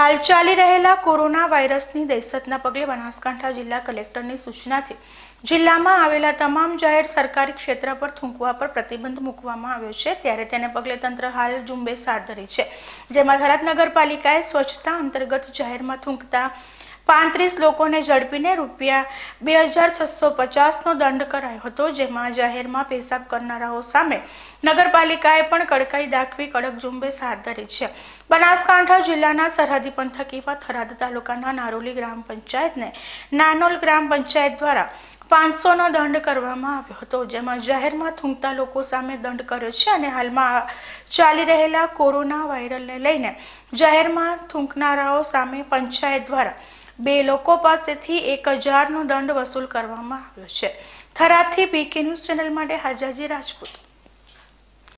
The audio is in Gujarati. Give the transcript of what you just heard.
હાલ ચાલી રહેલા કોરોના વાયરસની દહેશતના પગલે બનાસકાંઠા જિલ્લા કલેક્ટરની સૂચનાથી જિલ્લામાં આવેલા તમામ જાહેર સરકારી ક્ષેત્ર પર થૂંકવા પર પ્રતિબંધ મૂકવામાં આવ્યો છે ત્યારે તેને પગલે તંત્ર હાલ ઝુંબેશ હાથ ધરી છે જેમાં થરાદ નગરપાલિકાએ સ્વચ્છતા અંતર્ગત જાહેરમાં થૂંકતા પાંત્રીસ લોકોને ઝડપીને રૂપિયા બે હજાર છસો પચાસનો દંડ કરાયો હતો જેમાં જાહેરમાં પેશાબ કરનારાઓ સામે નગરપાલિકાએ પણ કડકાઈ દાખવી કડક ઝુંબેશ હાથ ધરી છે બનાસકાંઠા જિલ્લાના સરહદી પંથક એવા થરાદ તાલુકાના નારોલી ગ્રામ પંચાયતને નાનોલ ગ્રામ પંચાયત દ્વારા પાંચસોનો દંડ કરવામાં આવ્યો હતો જેમાં જાહેરમાં થૂંકતા લોકો સામે દંડ કર્યો છે અને હાલમાં ચાલી રહેલા કોરોના વાયરલને લઈને જાહેરમાં થૂંકનારાઓ સામે પંચાયત દ્વારા બે લોકો પાસેથી એક હજારનો દંડ વસૂલ કરવામાં આવ્યો છે થરાદથી પીકે ન્યૂઝ ચેનલ માટે હાજાજી રાજપૂત